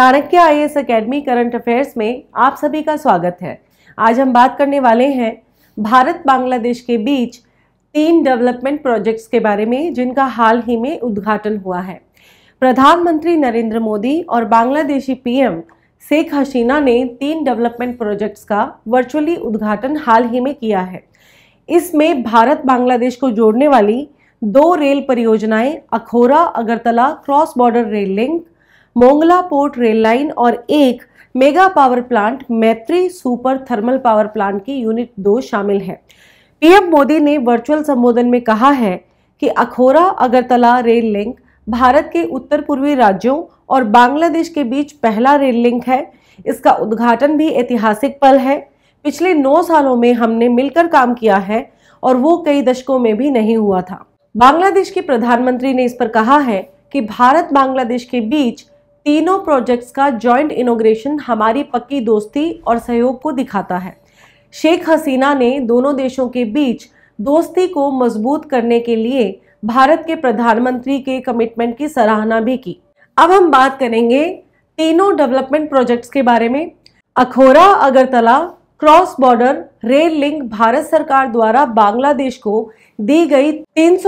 Chanakya IAS academy current affairs में आप सभी का स्वागत है आज हम बात करने वाले हैं भारत बांग्लादेश के बीच तीन डेवलपमेंट प्रोजेक्ट्स के बारे में जिनका हाल ही में उद्घाटन हुआ है प्रधानमंत्री नरेंद्र मोदी और बांग्लादेशी पीएम शेख हसीना ने तीन डेवलपमेंट प्रोजेक्ट्स का वर्चुअली उद्घाटन हाल ही में किया है इसमें भारत बांग्लादेश को जोड़ने वाली दो रेल परियोजनाएं Akhaura Agartala cross border rail link Mongla port rail line और एक mega power plant Maitri super thermal power plant की यूनिट दो शामिल है पीएम मोदी ने वर्चुअल संबोधन में कहा है कि अखोरा अगरतला रेल लिंक भारत के उत्तर पूर्वी राज्यों और बांग्लादेश के बीच पहला रेल लिंक है इसका उद्घाटन भी ऐतिहासिक पल है पिछले नौ सालों में हमने मिलकर काम किया है और वो कई दशकों में भी नहीं हुआ था बांग्लादेश के प्रधानमंत्री ने इस पर कहा है कि भारत बांग्लादेश के बीच तीनों प्रोजेक्ट्स का जॉइंट इनोग्रेशन हमारी पक्की दोस्ती और सहयोग को दिखाता है शेख हसीना ने दोनों देशों के बीच दोस्ती को मजबूत करने के लिए भारत के प्रधानमंत्री के कमिटमेंट की सराहना भी की अब हम बात करेंगे तीनों डेवलपमेंट प्रोजेक्ट्स के बारे में Akhaura Agartala cross border rail link Bharat सरकार द्वारा बांग्लादेश को दी गई तीन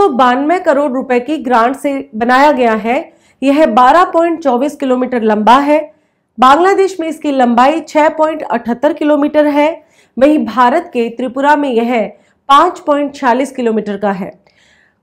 करोड़ रुपए की ग्रांट से बनाया गया है यह 12.24 किलोमीटर लंबा है बांग्लादेश में इसकी लंबाई 6.78 किलोमीटर है वहीं भारत के त्रिपुरा में यह 5.46 किलोमीटर का है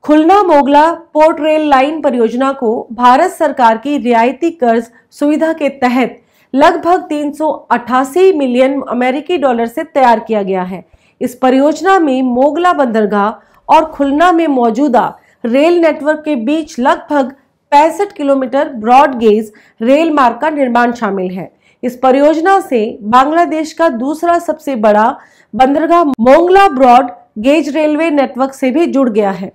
Khulna Mongla port rail line परियोजना को भारत सरकार की रियायती कर्ज सुविधा के तहत लगभग 388 मिलियन अमेरिकी डॉलर से तैयार किया गया है इस परियोजना में मोगला बंदरगाह और खुलना में मौजूदा रेल नेटवर्क के बीच लगभग पैंसठ किलोमीटर ब्रॉड गेज रेल मार्ग का निर्माण शामिल है इस परियोजना से बांग्लादेश का दूसरा सबसे बड़ा बंदरगाह Mongla broad gauge railway network से भी जुड़ गया है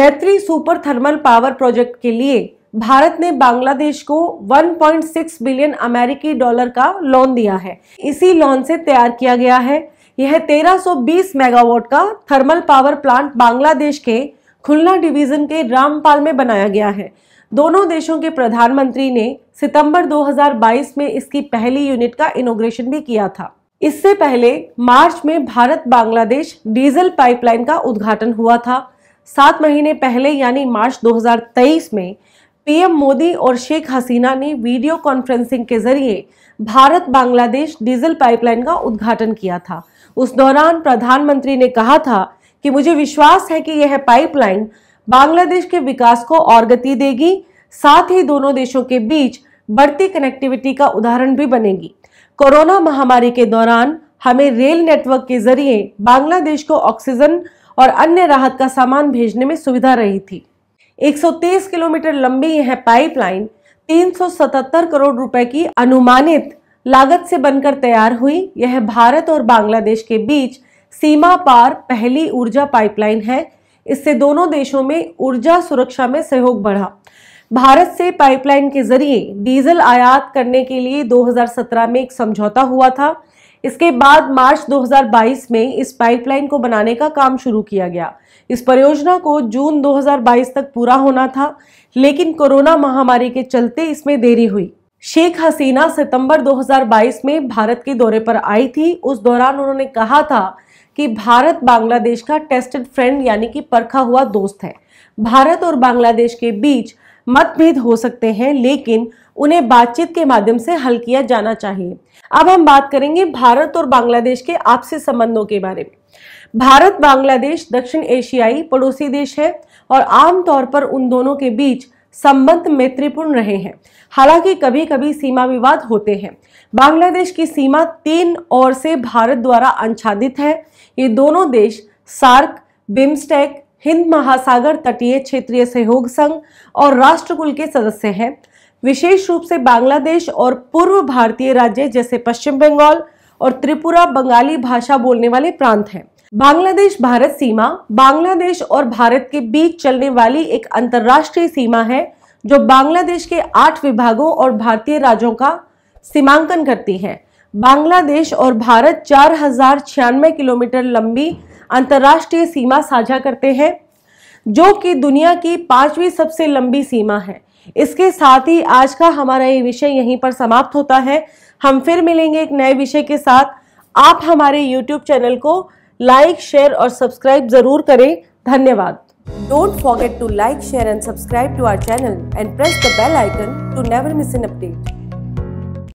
मैत्री सुपर थर्मल पावर प्रोजेक्ट के लिए भारत ने बांग्लादेश को 1.6 बिलियन अमेरिकी डॉलर का लोन दिया है इसी लोन से तैयार किया गया है यह 1320 मेगावाट का थर्मल पावर प्लांट बांग्लादेश के खुलना डिवीजन के रामपाल में बनाया गया है दोनों देशों के प्रधानमंत्री ने सितंबर 2022 में इसकी पहली यूनिट का इनोग्रेशन भी किया था इससे पहले मार्च में भारत बांग्लादेश डीजल पाइपलाइन का उद्घाटन हुआ था सात महीने पहले यानी मार्च 2023 में पीएम मोदी और शेख हसीना ने वीडियो कॉन्फ्रेंसिंग के जरिए भारत बांग्लादेश डीजल पाइपलाइन का उद्घाटन किया था उस दौरान प्रधानमंत्री ने कहा था कि मुझे विश्वास है कि यह पाइपलाइन बांग्लादेश के विकास को और गति देगी साथ ही दोनों देशों के बीच बढ़ती कनेक्टिविटी का उदाहरण भी बनेगी कोरोना महामारी के दौरान हमें रेल नेटवर्क के जरिए बांग्लादेश को ऑक्सीजन और अन्य राहत का सामान भेजने में सुविधा रही थी 130 किलोमीटर लंबी यह पाइपलाइन 377 करोड़ रुपए की अनुमानित लागत से बनकर तैयार हुई यह भारत और बांग्लादेश के बीच सीमा पार पहली ऊर्जा पाइपलाइन है इससे दोनों देशों में ऊर्जा सुरक्षा में सहयोग बढ़ा भारत से पाइपलाइन के जरिए डीजल आयात करने के लिए 2017 में एक समझौता हुआ था इसके बाद मार्च 2022 में इस पाइपलाइन को बनाने का काम शुरू किया गया इस परियोजना को जून 2022 तक पूरा होना था लेकिन कोरोना महामारी के चलते इसमें देरी हुई शेख हसीना सितंबर 2022 में भारत के दौरे पर आई थी उस दौरान उन्होंने कहा था कि भारत बांग्लादेश का टेस्टेड फ्रेंड यानी कि परखा हुआ दोस्त है भारत और बांग्लादेश के बीच मतभेद हो सकते हैं लेकिन उन्हें बातचीत के माध्यम से हल किया जाना चाहिए अब हम बात करेंगे भारत और बांग्लादेश के आपसी संबंधों के बारे में भारत बांग्लादेश दक्षिण एशियाई पड़ोसी देश है और आमतौर पर उन दोनों के बीच संबंध मैत्रीपूर्ण रहे हैं हालांकि कभी कभी सीमा विवाद होते हैं बांग्लादेश की सीमा तीन ओर से भारत द्वारा आच्छादित है ये दोनों देश सार्क बिम्स्टेक हिंद महासागर तटीय क्षेत्रीय सहयोग संघ और राष्ट्रकुल के सदस्य हैं विशेष रूप से बांग्लादेश और पूर्व भारतीय राज्य जैसे पश्चिम बंगाल और त्रिपुरा बंगाली भाषा बोलने वाले प्रांत हैं बांग्लादेश भारत सीमा बांग्लादेश और भारत के बीच चलने वाली एक अंतर्राष्ट्रीय सीमा है जो बांग्लादेश के आठ विभागों और भारतीय राज्यों का सीमांकन करती है बांग्लादेश और भारत चार हजार छियानवे किलोमीटर लंबी अंतर्राष्ट्रीय सीमा साझा करते हैं जो कि दुनिया की पांचवी सबसे लंबी सीमा है इसके साथ ही आज का हमारा ये विषय यहीं पर समाप्त होता है हम फिर मिलेंगे एक नए विषय के साथ आप हमारे YouTube चैनल को लाइक शेयर और सब्सक्राइब जरूर करें धन्यवाद don't forget to like share and subscribe to our channel and press the bell icon to never miss an update